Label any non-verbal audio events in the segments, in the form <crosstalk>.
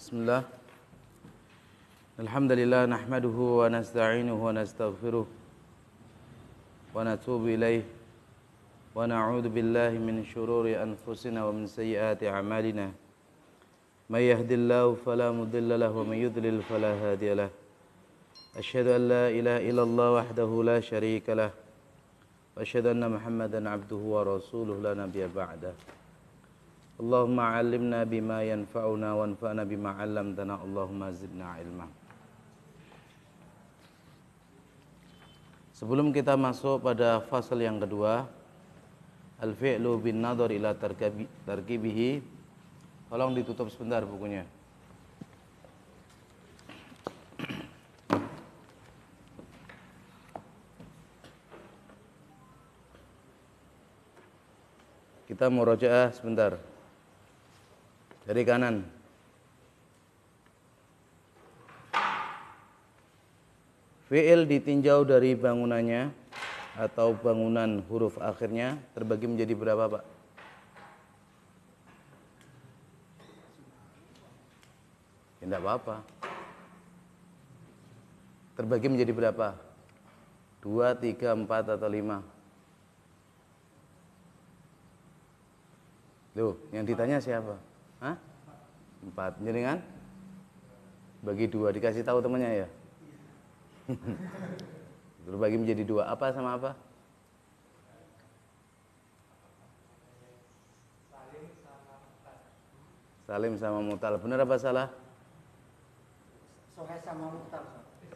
بسم الله الحمد لله نحمده ونستعينه ونستغفره ونتوب إليه ونعوذ بالله من شرور أنفسنا ومن سيئات أعمالنا من يهد الله فلا مضل له ومن يضلل فلا هادي له أشهد أن لا إله إلا الله وحده لا شريك له وأشهد أن محمدا عبده ورسوله لا نبي بعده Allahumma alimna bima yanfa'una wanfa'na bima dana. Allahumma zidna ilma. Sebelum kita masuk pada fasal yang kedua, al-fi'lu bin nadhar ila tarkibihi. Tolong ditutup sebentar bukunya. Kita mau rojaah sebentar dari kanan. Fi'il ditinjau dari bangunannya atau bangunan huruf akhirnya terbagi menjadi berapa, Pak? Tidak ya, apa-apa. Terbagi menjadi berapa? Dua, tiga, empat, atau lima? Loh, yang ditanya siapa? Hah? Empat. kan? Bagi dua dikasih tahu temannya ya. Lalu <laughs> bagi menjadi dua apa sama apa? Salim sama Mutal. Benar apa salah? Sohe sama Mutal.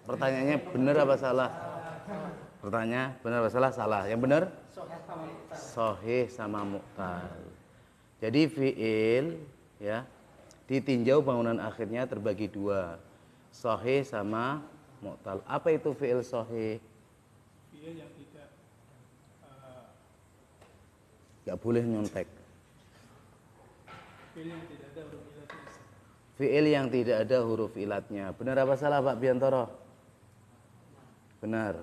Pertanyaannya benar apa salah? Pertanyaan benar apa salah? Salah. Yang benar? Sohe sama Mutal. Sohe sama Mutal. Jadi fiil ya ditinjau bangunan akhirnya terbagi dua sohe sama mu'tal apa itu fi'il sohe fi'il yang tidak eh, nggak uh... boleh nyontek fi'il yang tidak ada huruf ilatnya fi'il yang tidak ada huruf ilatnya benar apa salah Pak Biantoro benar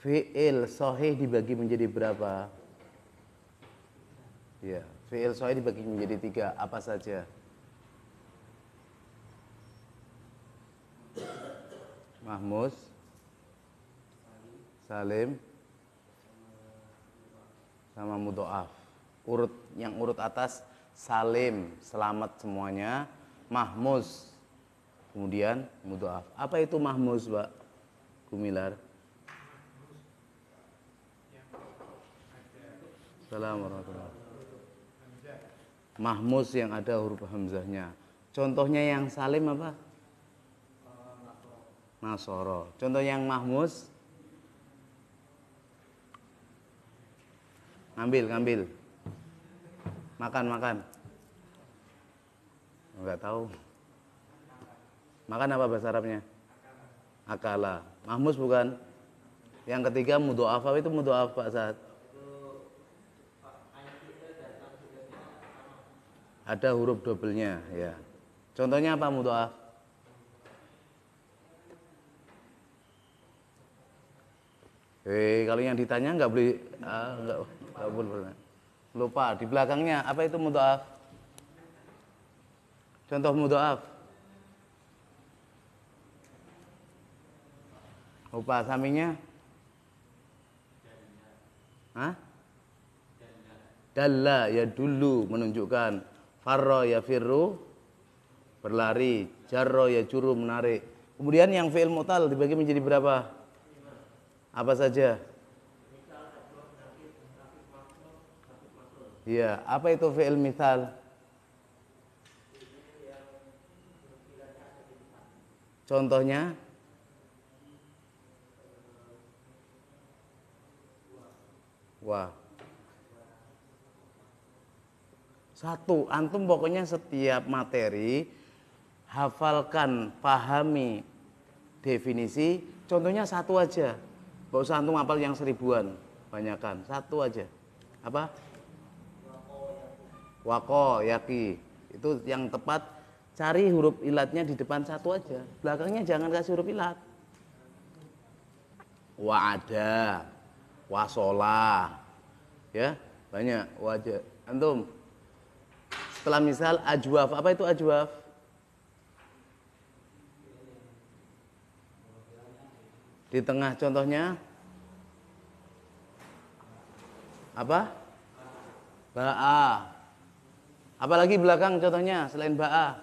fi'il sohe dibagi menjadi berapa ya yeah. Fi'il soi dibagi menjadi tiga, apa saja? Mahmus Salim sama mudoaf urut yang urut atas salim selamat semuanya mahmus kemudian mudoaf apa itu mahmus pak kumilar Assalamualaikum warahmatullahi mahmus yang ada huruf hamzahnya. Contohnya yang salim apa? Nasoro. Contoh yang mahmus? Ngambil, ngambil. Makan, makan. Enggak tahu. Makan apa bahasa Arabnya? Akala. Mahmus bukan? Yang ketiga mudo'afa itu mudo'af Pak Saad. ada huruf dobelnya ya. Contohnya apa mudah? Eh, kalau yang ditanya nggak boleh ah, nggak nggak boleh lupa di belakangnya apa itu mudah? Contoh mudah? Lupa sampingnya? Hah? Dalla ya dulu menunjukkan Farro ya firru berlari, jarro ya juru menarik. Kemudian yang fi'il mutal dibagi menjadi berapa? Apa saja? Iya, apa itu fi'il misal? Contohnya? Wah. Satu, antum pokoknya setiap materi hafalkan, pahami definisi. Contohnya satu aja. Gak usah antum hafal yang seribuan, banyakkan. Satu aja. Apa? Wako yaki. Itu yang tepat. Cari huruf ilatnya di depan satu aja. Belakangnya jangan kasih huruf ilat. ada wasola, ya banyak wajah. Antum setelah misal ajwaf. Apa itu ajwaf? Di tengah contohnya apa? Ba'a. Apalagi belakang contohnya selain ba'a.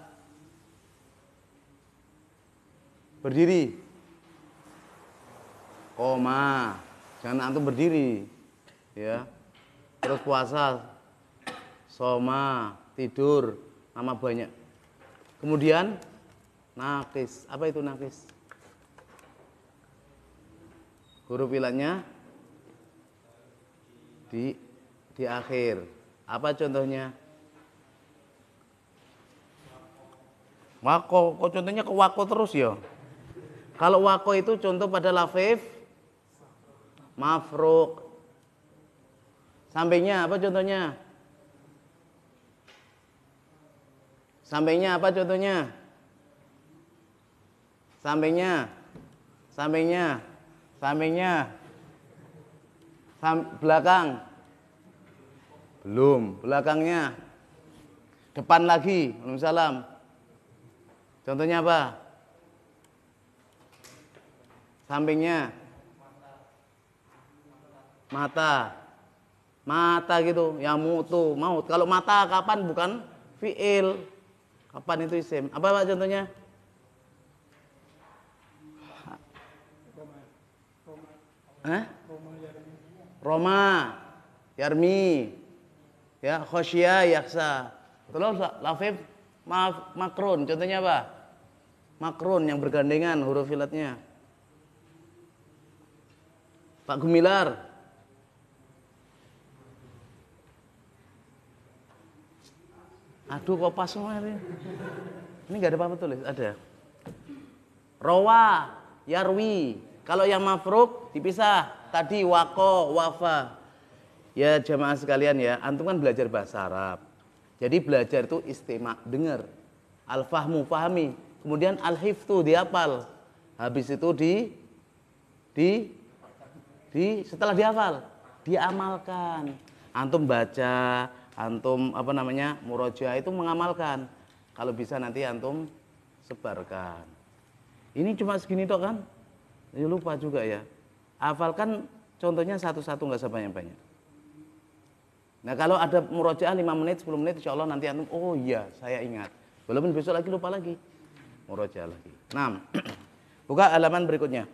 Berdiri. Koma. Jangan antum berdiri. Ya. Terus puasa. Soma tidur, nama banyak. Kemudian nakis. Apa itu nakis? Huruf ilatnya di di akhir. Apa contohnya? Wako, kok contohnya ke wako terus ya? Kalau wako itu contoh pada lafif mafruk. Sampingnya apa contohnya? Sampingnya apa contohnya? Sampingnya. Sampingnya. Sampingnya. Sam belakang. Belum, belakangnya. Depan lagi. belum salam. Contohnya apa? Sampingnya. Mata. Mata gitu, ya mutu, maut. Kalau mata kapan bukan fiil? Kapan itu isim? Apa Pak contohnya? Hah? Roma, Yarmi, ya Khosia, Yaksa. Tolong Lafif, maaf Makron. Contohnya apa? Makron yang bergandengan huruf filatnya. Pak Gumilar, Aduh kok pas semua ini. Ini nggak ada apa-apa tulis, ada. Rowa, yarwi. Kalau yang mafruk dipisah. Tadi wako, wafa. Ya jamaah sekalian ya, antum kan belajar bahasa Arab. Jadi belajar itu istimak, dengar. Al-fahmu, fahami. Kemudian al-hiftu, diapal. Habis itu di di di setelah diapal. diamalkan. Antum baca, antum apa namanya muroja itu mengamalkan kalau bisa nanti antum sebarkan ini cuma segini toh kan ini lupa juga ya hafalkan contohnya satu-satu nggak sebanyak banyak nah kalau ada muroja 5 menit 10 menit insya Allah nanti antum oh iya saya ingat belum besok lagi lupa lagi muroja lagi enam <clears throat> buka halaman berikutnya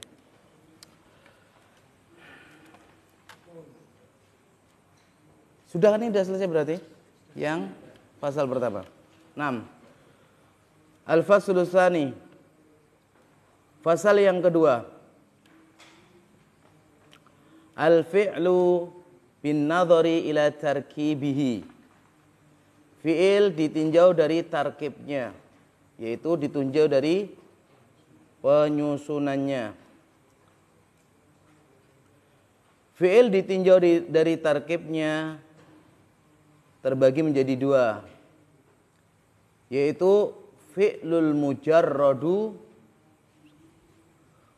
Sudah kan ini sudah selesai berarti? Yang pasal pertama. 6. Al-Faslul Tsani. Pasal yang kedua. Al-fi'lu bin nadhari ila tarkibihi. Fi'il ditinjau dari tarkibnya, yaitu ditinjau dari penyusunannya. Fi'il ditinjau dari tarkibnya terbagi menjadi dua yaitu fi'lul mujarradu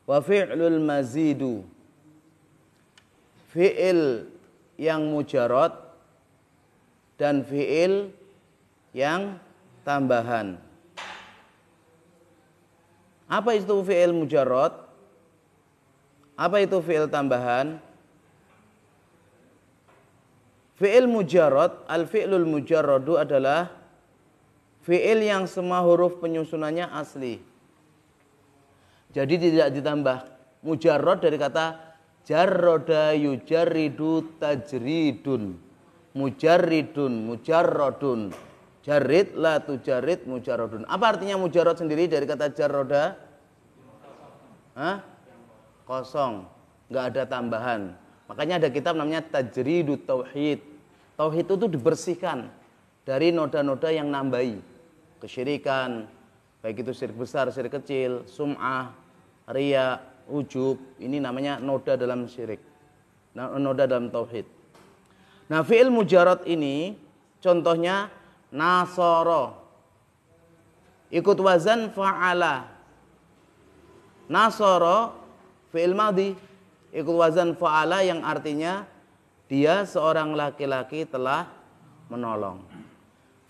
wa fi'lul mazidu fi'il yang mujarad dan fi'il yang tambahan apa itu fi'il mujarad apa itu fi'il tambahan Fi'il mujarad, al-fi'lul Mujarodu adalah fi'il yang semua huruf penyusunannya asli. Jadi tidak ditambah. Mujarad dari kata jarroda yujaridu tajridun. Mujaridun, mujarrodun. Jarid, la tujarid, mujarrodun. Apa artinya mujarad sendiri dari kata jarroda? Hah? Kosong. Nggak ada tambahan. Makanya ada kitab namanya Tajridu Tauhid Tauhid itu dibersihkan dari noda-noda yang nambahi. Kesyirikan, baik itu syirik besar, syirik kecil, sum'ah, ria, ujub. Ini namanya noda dalam syirik. Nah, noda dalam tauhid. Nah, fi'il mujarad ini contohnya nasoro. Ikut wazan fa'ala. Nasoro fi'il madhi. Ikut wazan fa'ala yang artinya dia seorang laki-laki telah menolong.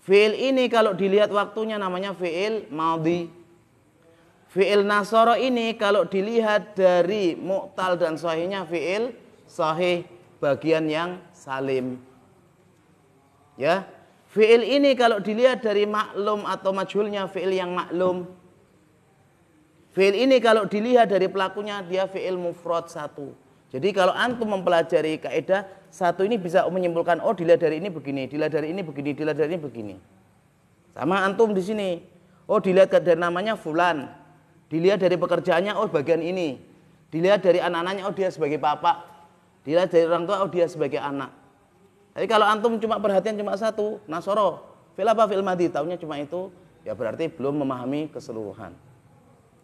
Fi'il ini kalau dilihat waktunya namanya fi'il maudi. Fi'il nasoro ini kalau dilihat dari mu'tal dan sahihnya fi'il sahih bagian yang salim. Ya, Fi'il ini kalau dilihat dari maklum atau majulnya fi'il yang maklum. Fi'il ini kalau dilihat dari pelakunya dia fi'il mufrad satu. Jadi kalau antum mempelajari kaidah satu ini bisa menyimpulkan oh dilihat dari ini begini, dilihat dari ini begini, dilihat dari ini begini. Sama antum di sini. Oh dilihat dari namanya fulan. Dilihat dari pekerjaannya oh bagian ini. Dilihat dari anak-anaknya oh dia sebagai bapak. Dilihat dari orang tua oh dia sebagai anak. Tapi kalau antum cuma perhatian cuma satu, nasoro, fil apa fil madi, tahunya cuma itu, ya berarti belum memahami keseluruhan.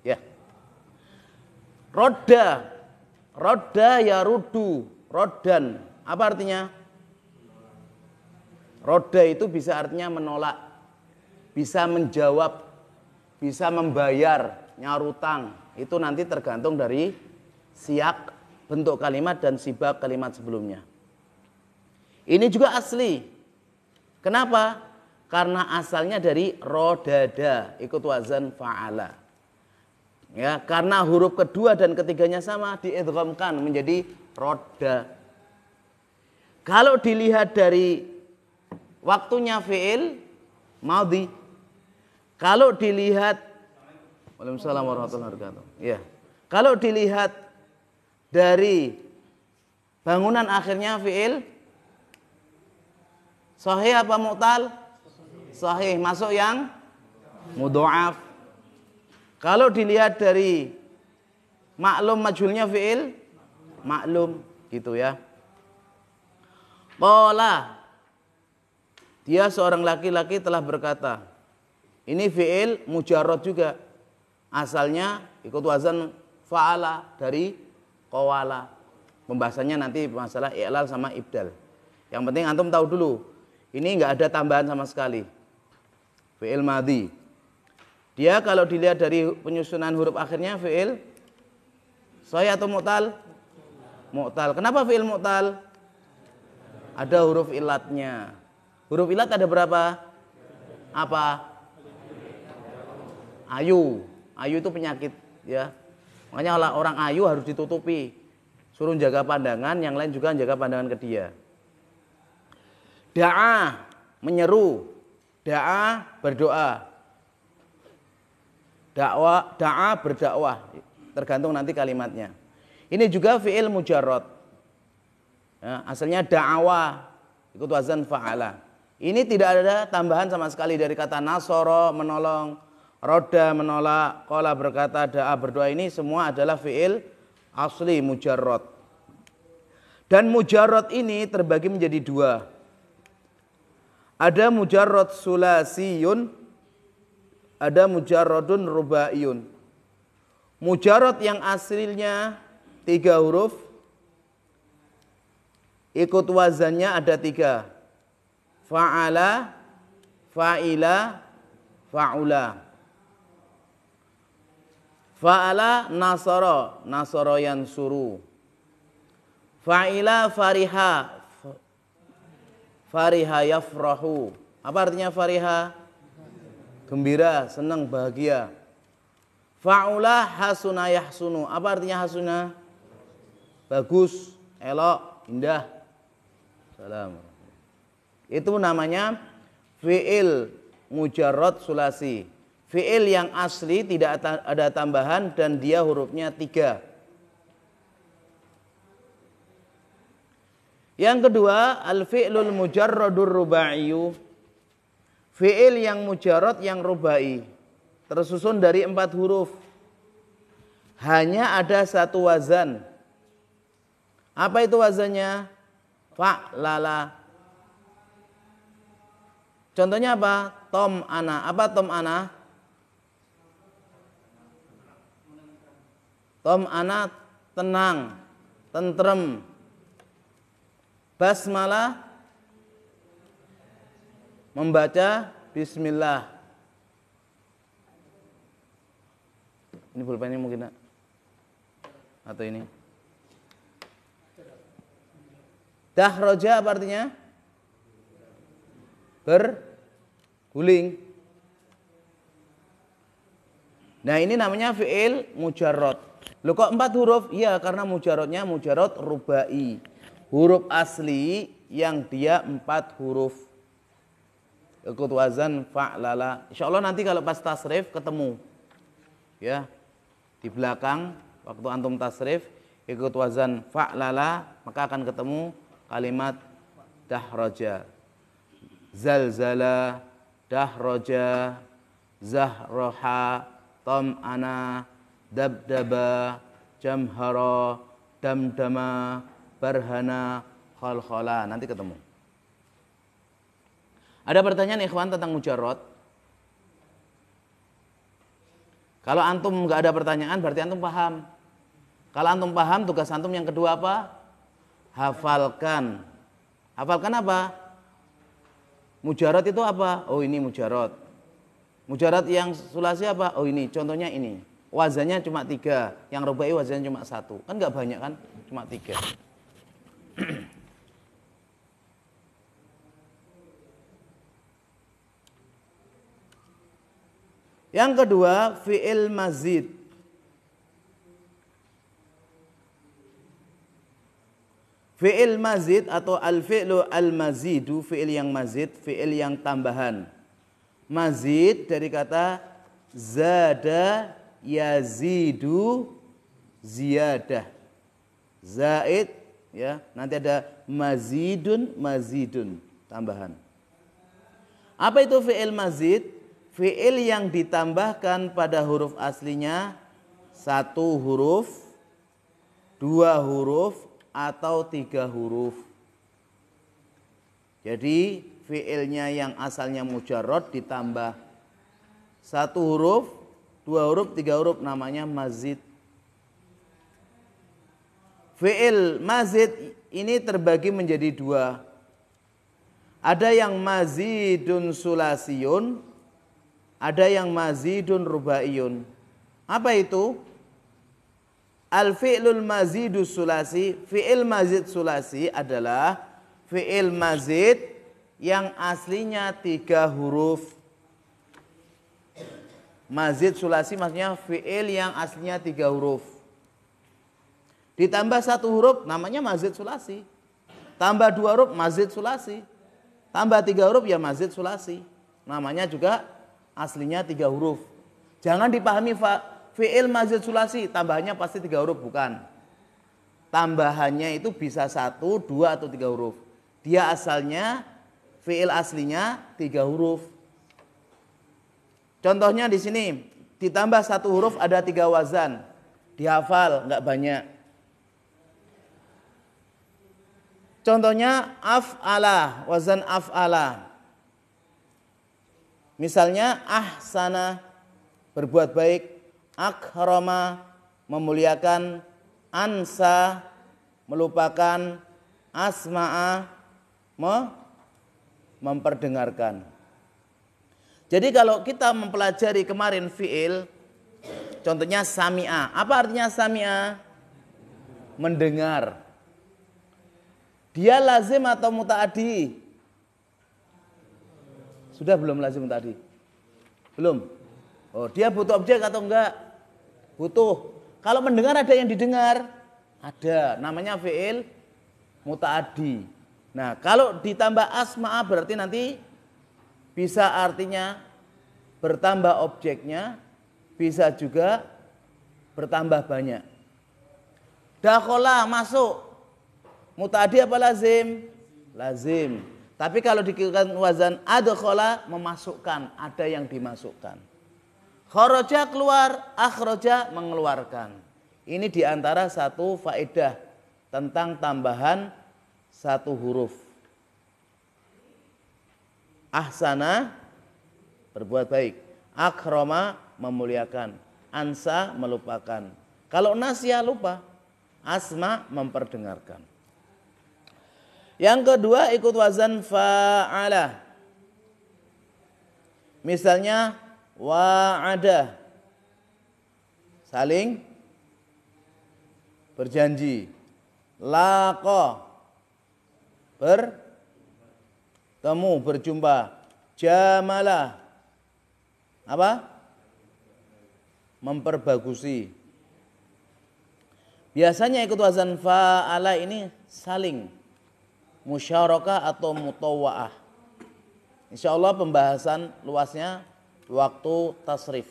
Ya. Roda Roda ya rudu, rodan. Apa artinya? Roda itu bisa artinya menolak, bisa menjawab, bisa membayar, nyarutang. Itu nanti tergantung dari siak bentuk kalimat dan sibak kalimat sebelumnya. Ini juga asli. Kenapa? Karena asalnya dari rodada ikut wazan fa'ala. Ya, karena huruf kedua dan ketiganya sama diidghamkan menjadi roda. Kalau dilihat dari waktunya fi'il madhi. Kalau dilihat Waalaikumsalam warahmatullahi wabarakatuh. Ya. Kalau dilihat dari bangunan akhirnya fi'il sahih apa mu'tal? Sahih, masuk yang mudhoaf. Kalau dilihat dari maklum majulnya fi'il maklum gitu ya. Pola dia seorang laki-laki telah berkata. Ini fi'il mujarot juga. Asalnya ikut wazan fa'ala dari kawala. Pembahasannya nanti masalah i'lal sama ibdal. Yang penting antum tahu dulu. Ini nggak ada tambahan sama sekali. Fi'il madhi. Dia kalau dilihat dari penyusunan huruf akhirnya fiil Soya atau mu'tal? Mu'tal. Kenapa fiil mu'tal? Ada huruf ilatnya. Huruf ilat ada berapa? Apa? Ayu. Ayu itu penyakit ya. Makanya orang ayu harus ditutupi. Suruh jaga pandangan, yang lain juga jaga pandangan ke dia. Da'a menyeru, da'a berdoa, Dakwa, da'a berdakwah, tergantung nanti kalimatnya. Ini juga fi'il mujarrad. Ya, asalnya da'awa, ikut wazan fa'ala. Ini tidak ada tambahan sama sekali dari kata nasoro menolong, roda menolak, kola berkata, da'a berdoa ini semua adalah fi'il asli mujarrad. Dan mujarrad ini terbagi menjadi dua. Ada mujarrad sulasiyun ada mujarodun rubaiyun. Mujarod yang aslinya tiga huruf, ikut wazannya ada tiga. Fa'ala, fa'ila, fa'ula. Fa'ala nasara, nasara yang suru. Fa'ila fariha, fariha yafrahu. Apa artinya fariha? gembira, senang, bahagia. Fa'ulah hasuna yahsunu. Apa artinya hasuna? Bagus, elok, indah. Salam. Itu namanya fi'il mujarrad sulasi. Fi'il yang asli tidak ada tambahan dan dia hurufnya tiga. Yang kedua, al-fi'lul mujarradur rubaiyuh fi'il yang mujarot yang rubai tersusun dari empat huruf hanya ada satu wazan apa itu wazannya fa'lala contohnya apa tom ana apa tom ana tom ana tenang tentrem basmalah membaca bismillah. Ini pulpennya mungkin atau ini. Dahroja apa artinya? Berguling. Nah ini namanya fi'il mujarrot. Loh kok empat huruf? Ya karena mujarrotnya mujarrot rubai. Huruf asli yang dia empat huruf ikut wazan fa'lala. Insya Allah nanti kalau pas tasrif ketemu. Ya. Di belakang waktu antum tasrif ikut wazan fa'lala maka akan ketemu kalimat dahroja. Zalzala, dahroja, zahroha, tam'ana, dabdaba, jamhara, damdama, barhana, khalkhala Nanti ketemu. Ada pertanyaan ikhwan tentang mujarot? Kalau antum nggak ada pertanyaan berarti antum paham. Kalau antum paham tugas antum yang kedua apa? Hafalkan. Hafalkan apa? Mujarot itu apa? Oh ini mujarot. Mujarot yang sulasi apa? Oh ini contohnya ini. Wazannya cuma tiga, yang rubai wazannya cuma satu. Kan nggak banyak kan? Cuma tiga. Yang kedua, fi'il mazid. Fi'il mazid atau al-fi'lu al-mazidu, fi'il yang mazid, fi'il yang tambahan. Mazid dari kata zada yazidu ziyadah. Zaid ya, nanti ada mazidun mazidun tambahan. Apa itu fi'il mazid? fiil yang ditambahkan pada huruf aslinya satu huruf, dua huruf, atau tiga huruf. Jadi fiilnya yang asalnya mujarot ditambah satu huruf, dua huruf, tiga huruf namanya mazid. Fiil mazid ini terbagi menjadi dua. Ada yang mazidun sulasiyun, ada yang mazidun rubaiyun. Apa itu? Al fi'lul mazidu sulasi, fi'il mazid sulasi adalah fi'il mazid yang aslinya tiga huruf. Mazid sulasi maksudnya fi'il yang aslinya tiga huruf. Ditambah satu huruf namanya mazid sulasi. Tambah dua huruf mazid sulasi. Tambah tiga huruf ya mazid sulasi. Namanya juga aslinya tiga huruf. Jangan dipahami fi'il mazid sulasi tambahannya pasti tiga huruf bukan. Tambahannya itu bisa satu, dua atau tiga huruf. Dia asalnya fi'il aslinya tiga huruf. Contohnya di sini ditambah satu huruf ada tiga wazan. Dihafal nggak banyak. Contohnya af'ala, wazan af'ala. Misalnya ahsana berbuat baik, akhroma memuliakan, ansa melupakan, asma'a me memperdengarkan. Jadi kalau kita mempelajari kemarin fiil, contohnya sami'a. Apa artinya sami'a? Mendengar. Dia lazim atau mutaadi? Sudah belum lazim tadi? Belum. Oh, dia butuh objek atau enggak? Butuh. Kalau mendengar ada yang didengar? Ada. Namanya fi'il muta'adi. Nah, kalau ditambah asma' berarti nanti bisa artinya bertambah objeknya, bisa juga bertambah banyak. Dakhola masuk. Muta'adi apa lazim? Lazim. Tapi kalau dikirakan wazan adkhala memasukkan, ada yang dimasukkan. Khoroja keluar, akhroja mengeluarkan. Ini diantara satu faedah tentang tambahan satu huruf. Ahsana berbuat baik, akhroma memuliakan, ansa melupakan. Kalau nasya lupa, asma memperdengarkan. Yang kedua ikut wazan fa'ala. Misalnya wa'ada. Saling berjanji. Laqa. Bertemu, berjumpa. Jamala. Apa? Memperbagusi. Biasanya ikut wazan fa'ala ini saling musyarakah atau mutawa'ah. Insya Allah pembahasan luasnya waktu tasrif.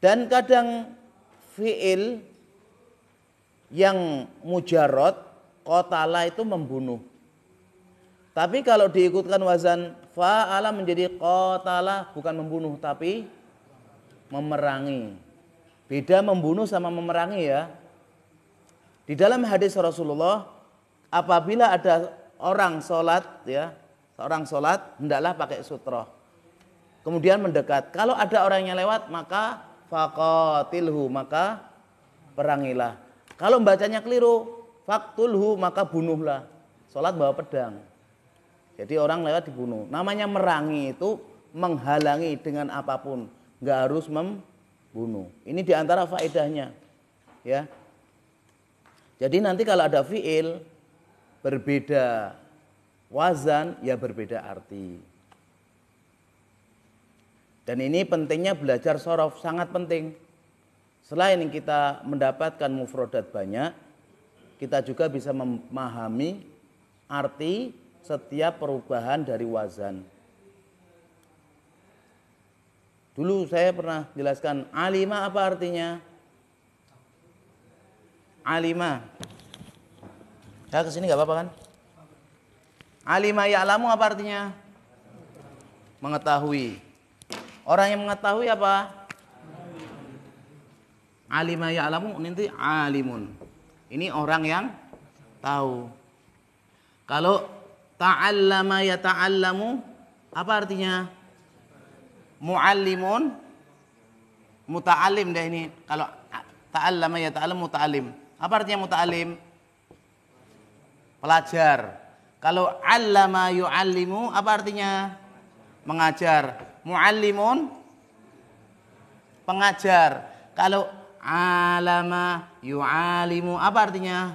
Dan kadang fi'il yang mujarot kotala itu membunuh. Tapi kalau diikutkan wazan fa'ala menjadi kotala bukan membunuh tapi memerangi. Beda membunuh sama memerangi ya. Di dalam hadis Rasulullah, apabila ada orang sholat ya, seorang sholat hendaklah pakai sutroh. Kemudian mendekat. Kalau ada orang yang lewat maka fakotilhu maka perangilah. Kalau bacanya keliru, faktulhu maka bunuhlah. Sholat bawa pedang. Jadi orang lewat dibunuh. Namanya merangi itu menghalangi dengan apapun nggak harus membunuh. Ini diantara faedahnya, ya. Jadi nanti kalau ada fiil berbeda wazan, ya berbeda arti. Dan ini pentingnya belajar sorof, sangat penting. Selain kita mendapatkan mufrodat banyak, kita juga bisa memahami arti setiap perubahan dari wazan. Dulu saya pernah jelaskan alima apa artinya? Alima. Ya sini nggak apa-apa kan? Alima alamu apa artinya? Mengetahui. Orang yang mengetahui apa? Alima alamu nanti alimun. Ini orang yang tahu. Kalau ta'allama ya taallamu apa artinya? muallimun muta'alim dah ini kalau ta'allama ya ta'allam muta'alim apa artinya muta'alim pelajar kalau allama yu'allimu apa artinya mengajar muallimun pengajar kalau alama yu'alimu apa artinya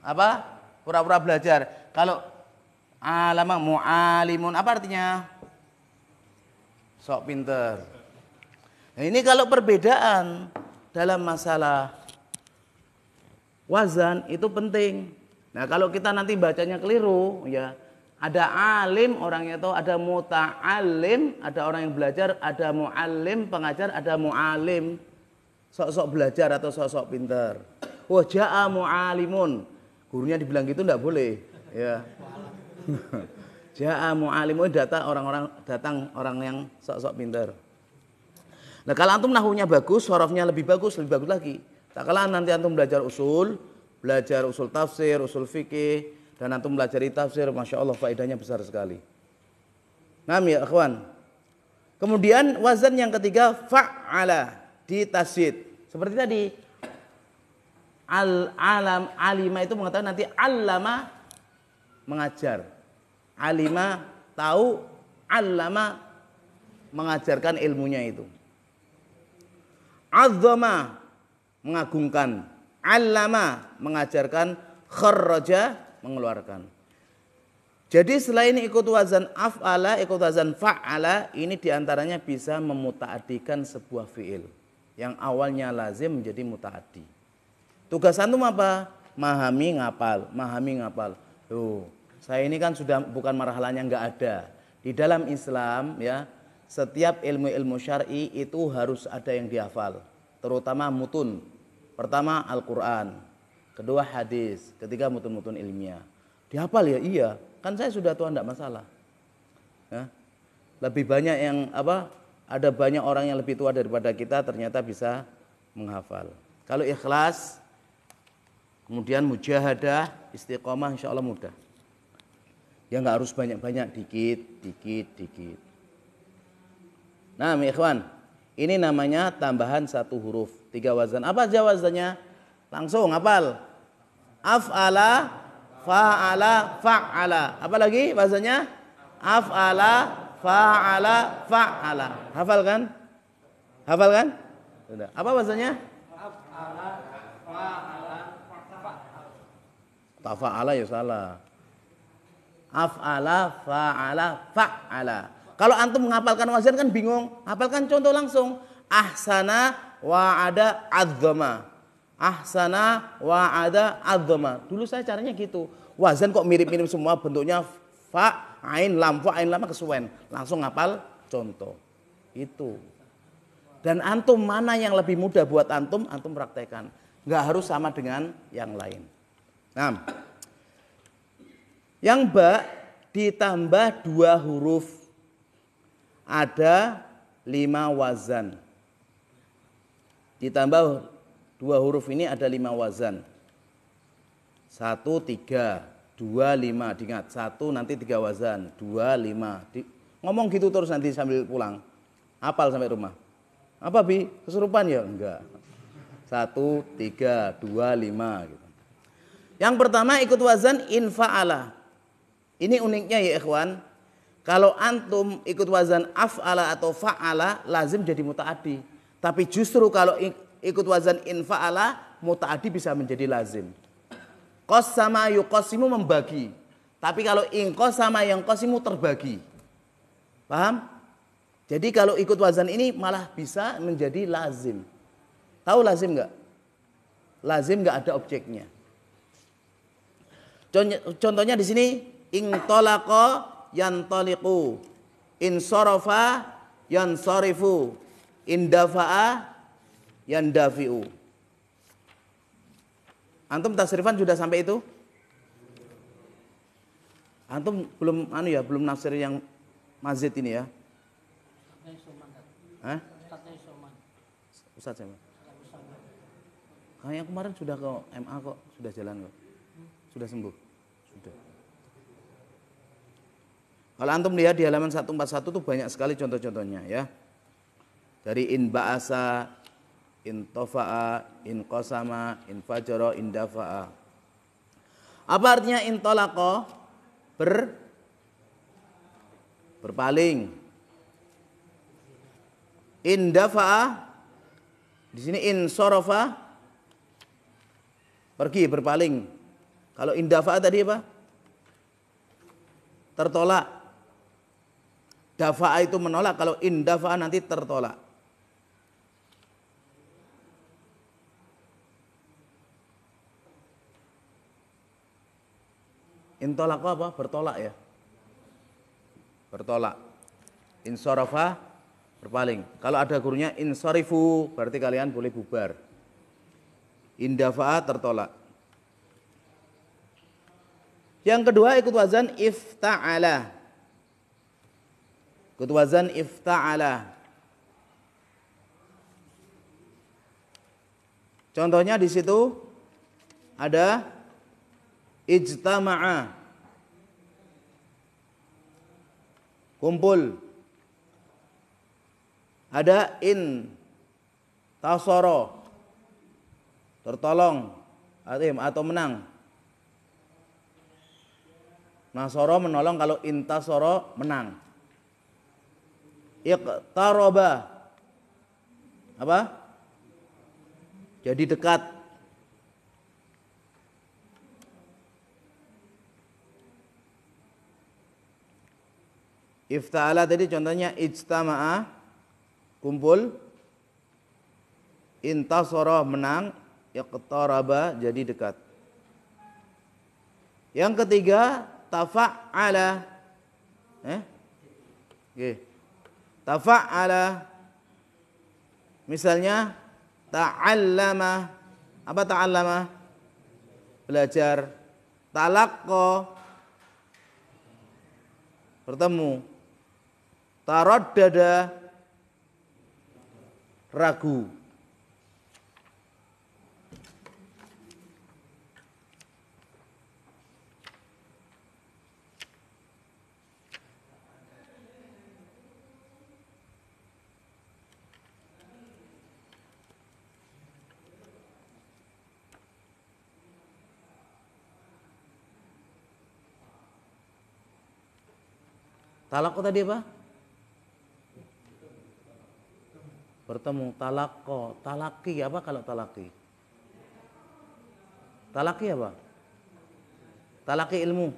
apa pura-pura belajar kalau alama mu'alimun apa artinya sok pinter. Nah, ini kalau perbedaan dalam masalah wazan itu penting. Nah, kalau kita nanti bacanya keliru, ya ada alim orangnya itu, ada muta alim, ada orang yang belajar, ada mu'alim pengajar, ada mu'alim sok-sok belajar atau sok-sok pinter. Wah mu mu'alimun. Gurunya dibilang gitu enggak boleh, ya. Ja'a mu'alimu oh, datang orang-orang datang orang yang sok-sok pintar. Nah, kalau antum nahunya bagus, sorofnya lebih bagus, lebih bagus lagi. Tak kalah nanti antum belajar usul, belajar usul tafsir, usul fikih, dan antum belajar tafsir, masya Allah faedahnya besar sekali. Nami ya akhwan. Kemudian wazan yang ketiga fa'ala di tasid. Seperti tadi al alam alima itu mengatakan nanti alama mengajar alima tahu allama mengajarkan ilmunya itu azama mengagungkan allama mengajarkan kharaja mengeluarkan jadi selain ikut wazan af'ala, ikut wazan fa'ala, ini diantaranya bisa memutaadikan sebuah fi'il. Yang awalnya lazim menjadi mutaadi. Tugas antum apa? Mahami ngapal, mahami ngapal. Tuh, saya ini kan sudah bukan marhalanya nggak ada. Di dalam Islam ya, setiap ilmu-ilmu syar'i itu harus ada yang dihafal, terutama mutun. Pertama Al-Qur'an, kedua hadis, ketiga mutun-mutun ilmiah. Dihafal ya iya, kan saya sudah tua enggak masalah. Ya. Lebih banyak yang apa? Ada banyak orang yang lebih tua daripada kita ternyata bisa menghafal. Kalau ikhlas, kemudian mujahadah, istiqomah insya Allah mudah. Ya nggak harus banyak-banyak, dikit, dikit, dikit. Nah, ikhwan, ini namanya tambahan satu huruf, tiga wazan. Apa aja wazannya? Langsung hafal. Af'ala, fa'ala, fa'ala. Apa lagi wazannya? Af'ala, fa'ala, fa'ala. Hafal kan? Hafal kan? Sudah. Apa wazannya? Af'ala, fa'ala, fa'ala. Tafa'ala ya salah af'ala fa'ala fa'ala kalau antum menghafalkan wazan kan bingung hafalkan contoh langsung ahsana wa'ada adzama ahsana wa'ada adzama dulu saya caranya gitu wazan kok mirip-mirip semua bentuknya fa ain lam fa ain lam kesuwen langsung ngapal contoh itu dan antum mana yang lebih mudah buat antum antum praktekkan Enggak harus sama dengan yang lain nah yang ba ditambah dua huruf. Ada lima wazan. Ditambah dua huruf ini ada lima wazan. Satu, tiga, dua, lima. Diingat, satu nanti tiga wazan, dua, lima. Di, ngomong gitu terus nanti sambil pulang. Apal sampai rumah. Apa Bi? Kesurupan ya? Enggak. Satu, tiga, dua, lima. Gitu. Yang pertama ikut wazan infa'ala. Ini uniknya ya ikhwan. Kalau antum ikut wazan af'ala atau fa'ala lazim jadi muta'adi. Tapi justru kalau ikut wazan infa'ala muta'adi bisa menjadi lazim. Kos sama yukosimu membagi. Tapi kalau ingkos sama yang kosimu terbagi. Paham? Jadi kalau ikut wazan ini malah bisa menjadi lazim. Tahu lazim nggak? Lazim nggak ada objeknya. Contohnya di sini yan sorifu in dafa'a yan dafi'u antum tasrifan sudah sampai itu antum belum anu ya belum nafsir yang mazid ini ya Hah? Ustaz Soman. Ah, kemarin sudah ke MA kok, sudah jalan kok. Sudah sembuh. Kalau antum lihat di halaman 141 itu banyak sekali contoh-contohnya ya. Dari in ba'asa, in tofa'a, in qasama, in fajara, in dafa'a. Apa artinya in tolaqa? Ber berpaling. In dafa'a di sini in sorofa pergi berpaling. Kalau in dafa'a tadi apa? Tertolak. Dafa'a itu menolak, kalau in nanti tertolak. Intolak apa? Bertolak ya. Bertolak. Insorofa berpaling. Kalau ada gurunya insorifu berarti kalian boleh bubar. Indafa'a tertolak. Yang kedua ikut wazan ifta'ala. Ikut wazan ifta'ala. Contohnya di situ ada ijtama'a. Kumpul. Ada in tasoro. Tertolong atau menang. Nasoro menolong kalau intasoro menang iqtaraba. Apa? Jadi dekat. iftala tadi contohnya ijtama'a kumpul intasara menang iqtaraba jadi dekat. Yang ketiga tafa'ala eh? Okay tafa'ala misalnya ta'allama apa ta'allama belajar talakko bertemu tarot dada, ragu Talako tadi apa? Bertemu. Talako. Talaki apa kalau talaki? Talaki apa? Talaki ilmu.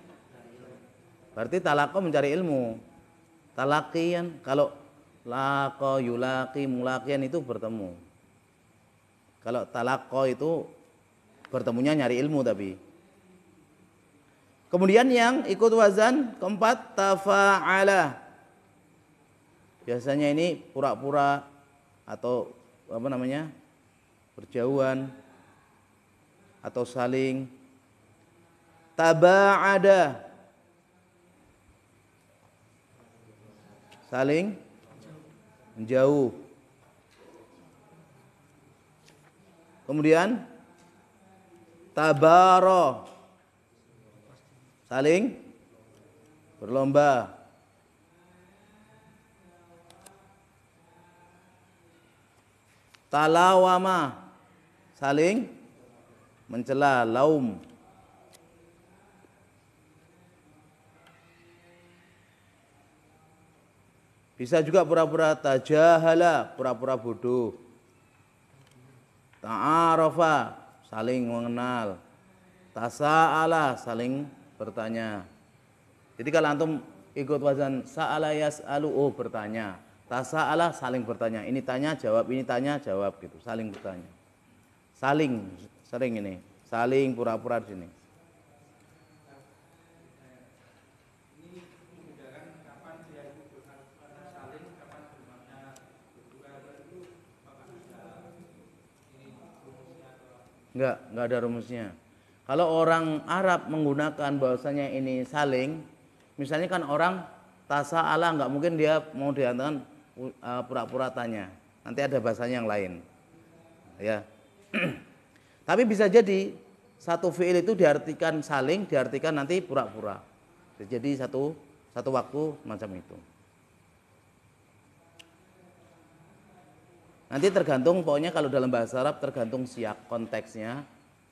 Berarti talako mencari ilmu. Talakian kalau lako, yulaki, mulakian itu bertemu. Kalau talako itu bertemunya nyari ilmu tapi Kemudian yang ikut wazan keempat tafa'ala. Biasanya ini pura-pura atau apa namanya? berjauhan atau saling taba'ada. Saling menjauh. Kemudian tabaro saling berlomba. Talawama saling mencela laum. Bisa juga pura-pura tajahala, pura-pura bodoh. taarofa saling mengenal. Tasa'ala, saling bertanya. Jadi kalau antum ikut wazan sa'ala yas'alu oh bertanya. Tasa'ala saling bertanya. Ini tanya jawab, ini tanya jawab gitu, saling bertanya. Saling sering ini, saling pura-pura di sini. Enggak, enggak ada rumusnya. Kalau orang Arab menggunakan bahwasanya ini saling, misalnya kan orang tasa ala nggak mungkin dia mau diantarkan e, pura-pura tanya. Nanti ada bahasanya yang lain. Ya. <clears throat> Tapi bisa jadi satu fiil itu diartikan saling, diartikan nanti pura-pura. Jadi satu satu waktu macam itu. Nanti tergantung pokoknya kalau dalam bahasa Arab tergantung siap konteksnya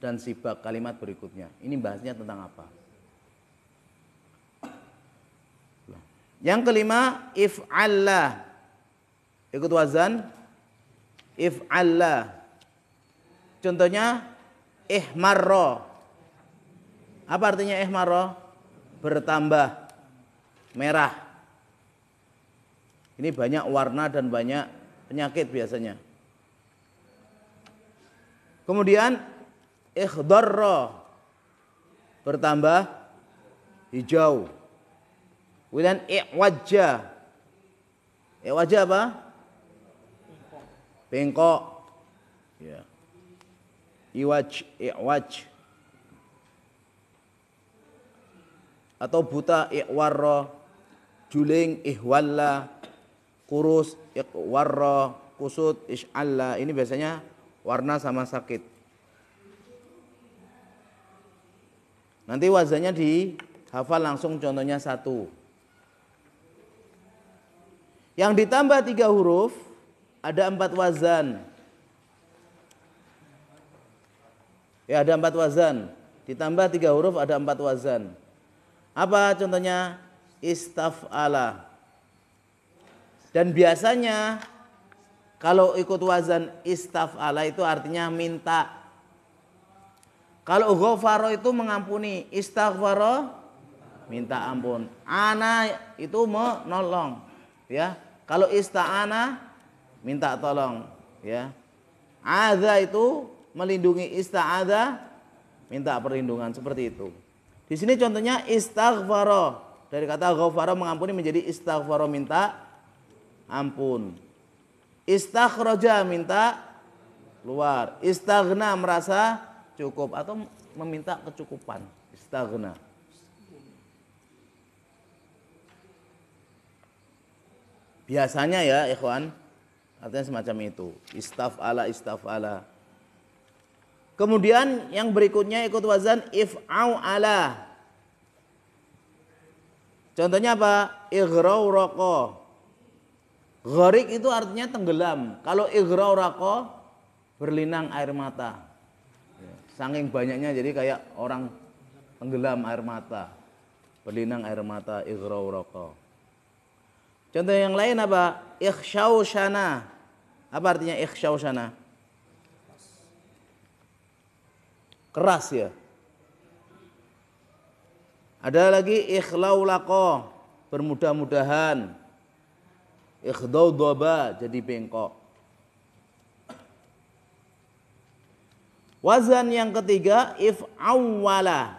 dan sibak kalimat berikutnya. Ini bahasnya tentang apa? Yang kelima, if'allah. Ikut wazan. If'allah. Contohnya, ihmarro. Apa artinya ihmarro? Bertambah. Merah. Ini banyak warna dan banyak penyakit biasanya. Kemudian ikhdarra bertambah hijau. Kemudian iwajja. Iwajja apa? Bengkok. Ya. Iwaj, iwaj. Atau buta iwarra, juling ihwalla, kurus iwarra, kusut ishalla. Ini biasanya warna sama sakit. Nanti wazannya di hafal langsung contohnya satu. Yang ditambah tiga huruf ada empat wazan. Ya ada empat wazan. Ditambah tiga huruf ada empat wazan. Apa contohnya? Istaf'ala. Dan biasanya kalau ikut wazan istaf'ala itu artinya minta. Kalau ghafaro itu mengampuni, istaghfaro minta ampun. Ana itu menolong, ya. Kalau ista'ana minta tolong, ya. Ada itu melindungi ista'ada minta perlindungan seperti itu. Di sini contohnya istaghfaro dari kata ghafaro mengampuni menjadi istaghfaro minta ampun. Istakhroja minta keluar, istaghna merasa cukup atau meminta kecukupan istaghna biasanya ya ikhwan artinya semacam itu istafala istafala kemudian yang berikutnya ikut wazan if'au ala contohnya apa igrau roko Gharik itu artinya tenggelam. Kalau igrau rako, berlinang air mata saking banyaknya jadi kayak orang tenggelam air mata berlinang air mata igrau roko contoh yang lain apa ikhsyaw apa artinya ikhsyaw keras ya ada lagi ikhlau lako bermudah-mudahan ikhdaw doba jadi bengkok Wazan yang ketiga if awala.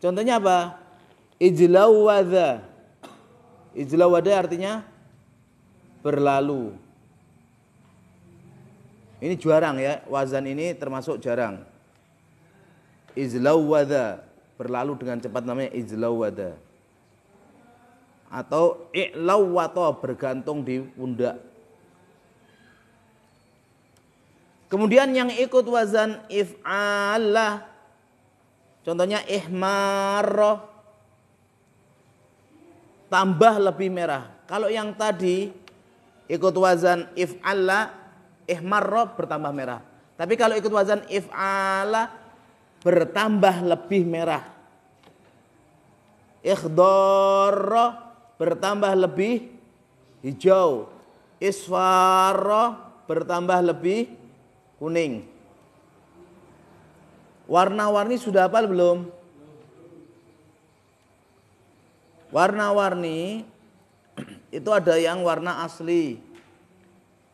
Contohnya apa? Ijlawada. Ijlawada artinya berlalu. Ini jarang ya, wazan ini termasuk jarang. Ijlawada, berlalu dengan cepat namanya ijlawada. Atau i'lawato bergantung di pundak Kemudian yang ikut wazan if'alah. Contohnya ihmarah. Tambah lebih merah. Kalau yang tadi ikut wazan if'alah. ihmarah bertambah merah. Tapi kalau ikut wazan if'alah. bertambah lebih merah. Ikhdara bertambah lebih hijau. Isfara bertambah lebih kuning. Warna-warni sudah hafal belum? Warna-warni <clears throat> itu ada yang warna asli.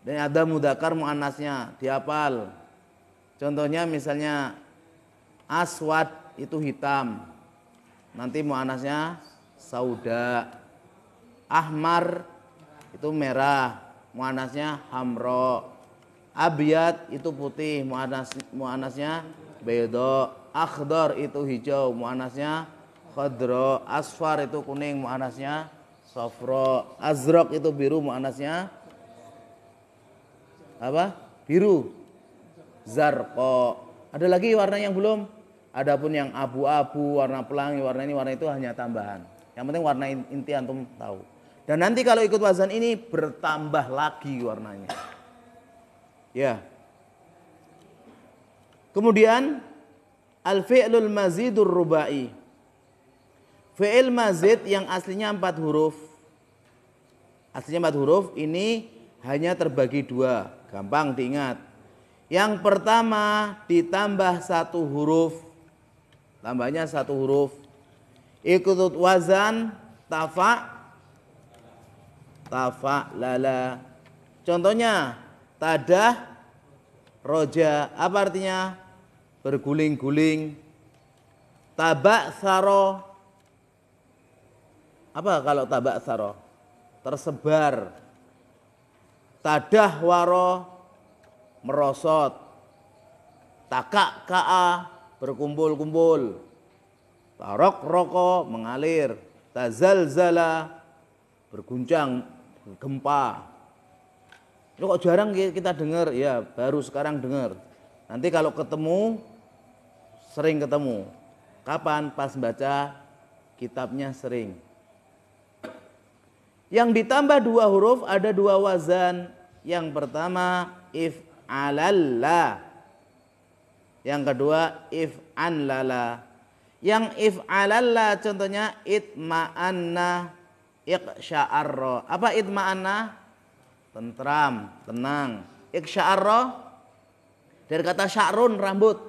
Dan ada mudakar mu'anasnya, dihafal. Contohnya misalnya aswad itu hitam. Nanti muanasnya sauda. Ahmar itu merah, muanasnya hamro. Abiyat itu putih, muanas muanasnya bedo. Akhdar itu hijau, muanasnya khadro Asfar itu kuning, muanasnya sofro. Azrok itu biru, muanasnya apa? Biru. Zarko. Ada lagi warna yang belum? Adapun yang abu-abu, warna pelangi, warna ini, warna itu hanya tambahan. Yang penting warna inti antum tahu. Dan nanti kalau ikut wazan ini bertambah lagi warnanya. Ya. Kemudian al-fi'lul mazidur rubai. Fi'il mazid yang aslinya empat huruf. Aslinya empat huruf ini hanya terbagi dua. Gampang diingat. Yang pertama ditambah satu huruf. Tambahnya satu huruf. Ikutut wazan tafa tafa lala. Contohnya Tadah roja apa artinya? Berguling-guling. Tabak saro apa kalau tabak saro? Tersebar. Tadah waro merosot. Takak kaa berkumpul-kumpul. Tarok roko mengalir. Tazal zala berguncang gempa Lu kok jarang kita dengar? Ya, baru sekarang dengar. Nanti kalau ketemu sering ketemu. Kapan? Pas baca kitabnya sering. Yang ditambah dua huruf ada dua wazan. Yang pertama if alalla. Yang kedua if anlala. Yang if alalla contohnya itma'anna iqsya'arra. Apa itma'anna? tentram, tenang. Iksya'arra dari kata sya'run rambut.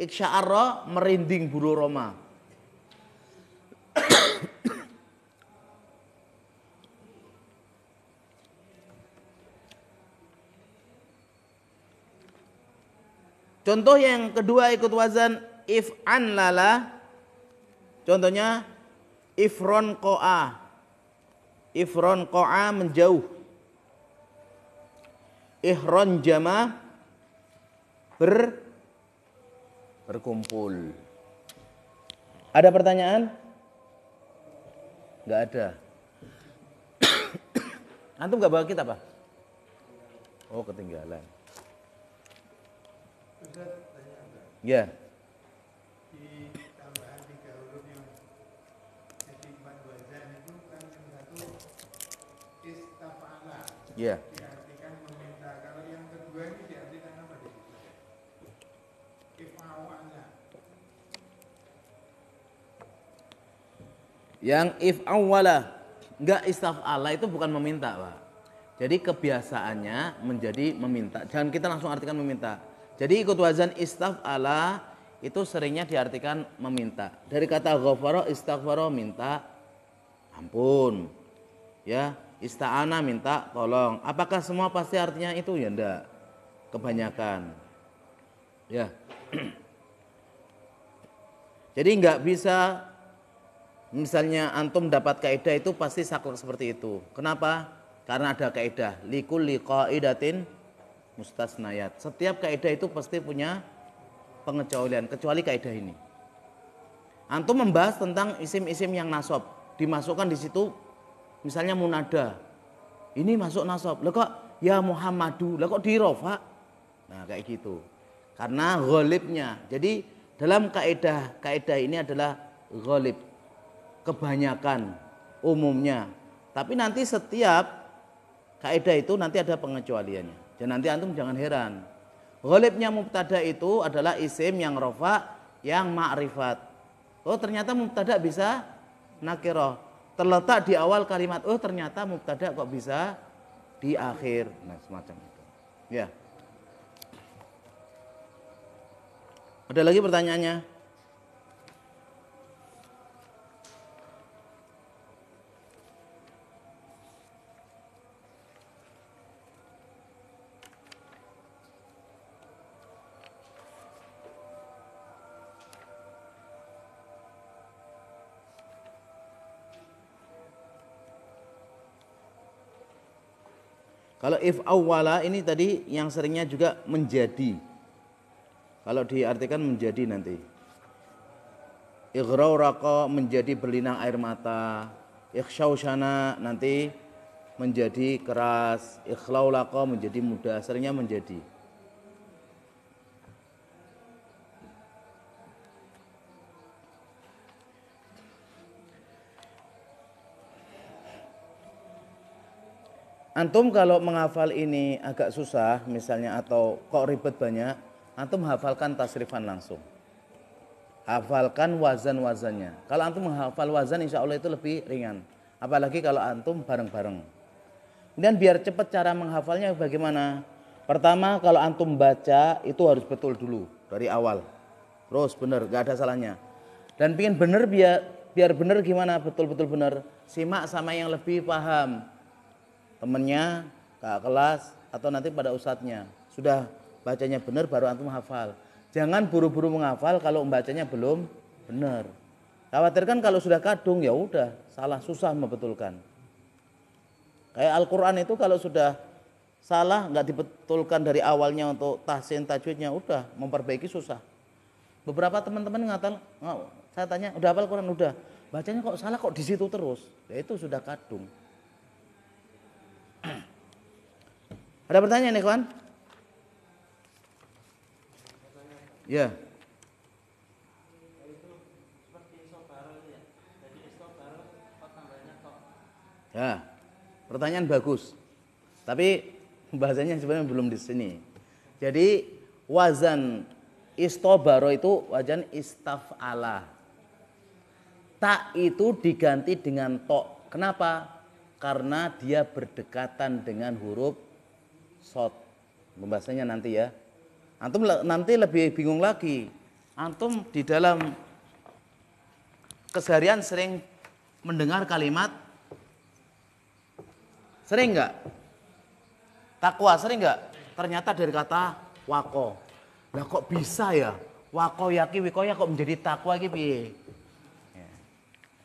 Iksya'arra merinding bulu roma. Contoh yang kedua ikut wazan if an lala. Contohnya ifron koa. Ifron koa menjauh ihron jama ber berkumpul. Ada pertanyaan? Enggak ada. <coughs> Antum gak bawa kita, Pak? Oh, ketinggalan. Ya. Yeah. Yang if awala nggak Allah itu bukan meminta, Pak. Jadi kebiasaannya menjadi meminta. Jangan kita langsung artikan meminta. Jadi ikut wazan Allah itu seringnya diartikan meminta. Dari kata ghafara istaghfara minta ampun. Ya, ista'ana minta tolong. Apakah semua pasti artinya itu? Ya enggak. Kebanyakan. Ya. <clears throat> Jadi nggak bisa misalnya antum dapat kaidah itu pasti saklek seperti itu. Kenapa? Karena ada kaidah likul liqaidatin mustasnayat. Setiap kaidah itu pasti punya pengecualian kecuali kaidah ini. Antum membahas tentang isim-isim yang nasab, dimasukkan di situ misalnya munada. Ini masuk nasab. Lah kok ya Muhammadu, lah kok dirofa? Nah, kayak gitu. Karena golibnya. Jadi dalam kaidah kaidah ini adalah golib kebanyakan umumnya. Tapi nanti setiap kaidah itu nanti ada pengecualiannya. Jadi nanti antum jangan heran. Golipnya mubtada itu adalah isim yang rofa yang ma'rifat. Oh ternyata mubtada bisa nakiroh. Terletak di awal kalimat. Oh ternyata mubtada kok bisa di akhir. Nah semacam itu. Ya. Ada lagi pertanyaannya? Kalau if awala ini tadi yang seringnya juga menjadi. Kalau diartikan menjadi nanti. Ighrau raqa menjadi berlinang air mata. Ikhshawshana nanti menjadi keras. Ikhlau menjadi mudah. Seringnya menjadi. Antum kalau menghafal ini agak susah misalnya atau kok ribet banyak, antum hafalkan tasrifan langsung. Hafalkan wazan-wazannya. Kalau antum menghafal wazan insya Allah itu lebih ringan. Apalagi kalau antum bareng-bareng. Kemudian biar cepat cara menghafalnya bagaimana? Pertama kalau antum baca itu harus betul dulu dari awal. Terus benar, gak ada salahnya. Dan pingin benar biar biar benar gimana? Betul-betul benar. Simak sama yang lebih paham temennya, kakak kelas, atau nanti pada ustadznya. Sudah bacanya benar baru antum hafal. Jangan buru-buru menghafal kalau membacanya belum benar. Khawatirkan kalau sudah kadung ya udah salah susah membetulkan. Kayak Al-Qur'an itu kalau sudah salah nggak dibetulkan dari awalnya untuk tahsin tajwidnya udah memperbaiki susah. Beberapa teman-teman ngatal, saya tanya udah hafal Quran udah bacanya kok salah kok di situ terus. Ya itu sudah kadung. Ada pertanyaan nih, kawan? Ya. Ya, pertanyaan bagus. Tapi bahasanya sebenarnya belum di sini. Jadi wazan istobaro itu wazan istafala. Tak itu diganti dengan tok. Kenapa? Karena dia berdekatan dengan huruf sot pembahasannya nanti ya antum nanti lebih bingung lagi antum di dalam keseharian sering mendengar kalimat sering nggak takwa sering nggak ternyata dari kata wako lah kok bisa ya wako yaki wikoya kok menjadi takwa gitu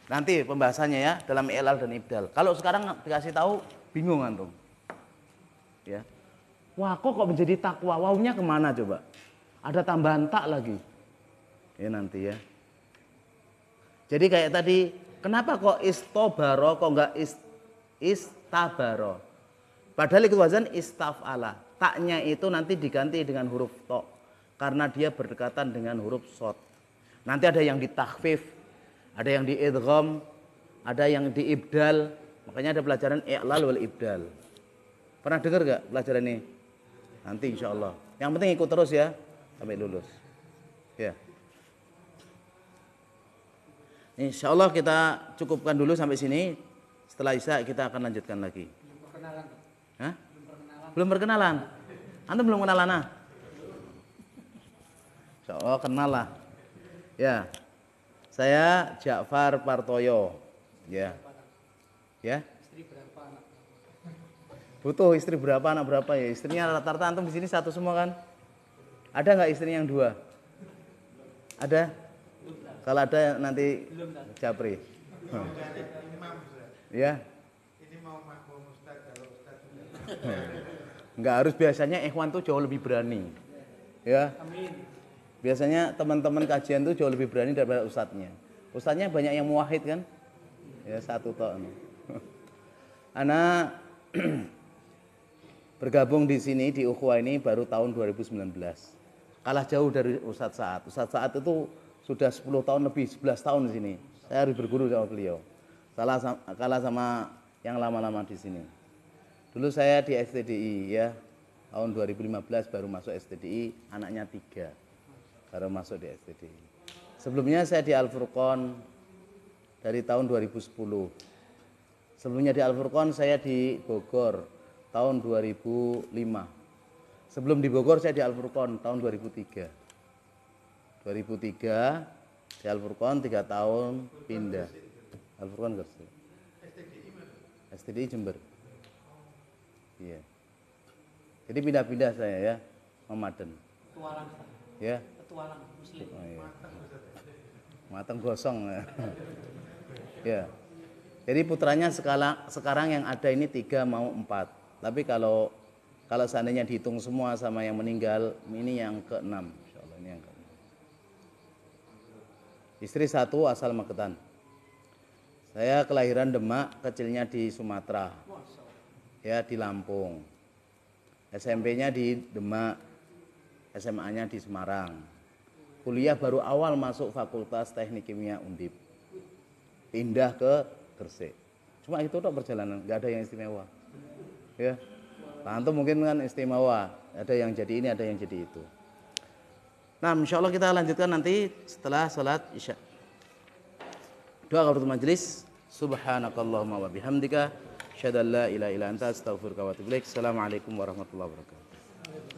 Nanti pembahasannya ya dalam elal dan ibdal. Kalau sekarang dikasih tahu bingung antum. Ya. Wah kok kok menjadi takwa? Wawunya kemana coba? Ada tambahan tak lagi. Ya nanti ya. Jadi kayak tadi, kenapa kok istobaro kok enggak istabaro? Padahal itu wazan istafala. Taknya itu nanti diganti dengan huruf to karena dia berdekatan dengan huruf sot. Nanti ada yang ditakfif, ada yang diidgham, ada yang diibdal. Makanya ada pelajaran i'lal wal ibdal. Pernah dengar gak pelajaran ini? Nanti insya Allah. Yang penting ikut terus ya sampai lulus. Ya. Insya Allah kita cukupkan dulu sampai sini. Setelah Isya kita akan lanjutkan lagi. Belum perkenalan. Hah? Belum perkenalan. Antum belum kenal ah? Insya kenal lah. Ya. Saya Ja'far Partoyo. Ya. Ya butuh istri berapa anak berapa ya istrinya rata-rata antum di sini satu semua kan ada nggak istri yang dua ada kalau ada nanti capri ya nggak harus biasanya ikhwan tuh jauh lebih berani ya biasanya teman-teman kajian tuh jauh lebih berani daripada ustadznya ustadznya banyak yang muwahid kan ya satu tahun <laughs> anak <clears throat> bergabung di sini di Ukhwa ini baru tahun 2019. Kalah jauh dari Ustadz Saat. Ustadz Saat itu sudah 10 tahun lebih, 11 tahun di sini. Saya harus berguru sama beliau. Kalah sama, kalah sama yang lama-lama di sini. Dulu saya di STDI ya, tahun 2015 baru masuk STDI, anaknya tiga baru masuk di STDI. Sebelumnya saya di Al Furqon dari tahun 2010. Sebelumnya di Al saya di Bogor tahun 2005. Sebelum di Bogor saya di Al Furqon tahun 2003. 2003 di Al Furqon 3 tahun pindah. Al Furqon Gresik. STDI Jember. Iya. Yeah. Jadi pindah-pindah saya ya, memaden. Petualang. Ya. Petualang muslim. Oh, iya. Matang gosong. ya. ya. Jadi putranya sekarang, sekarang yang ada ini tiga mau empat. Tapi kalau kalau seandainya dihitung semua sama yang meninggal, ini yang keenam. Insyaallah ini yang keenam. Istri satu asal Magetan. Saya kelahiran Demak, kecilnya di Sumatera. Ya di Lampung. SMP-nya di Demak, SMA-nya di Semarang. Kuliah baru awal masuk Fakultas Teknik Kimia Undip. Pindah ke Gresik. Cuma itu dok perjalanan, nggak ada yang istimewa ya antum mungkin kan istimewa ada yang jadi ini ada yang jadi itu nah insya Allah kita lanjutkan nanti setelah sholat isya doa kabar majelis subhanakallahumma wa bihamdika syadallah ila ila anta astaghfirullah wa tibulik assalamualaikum warahmatullahi wabarakatuh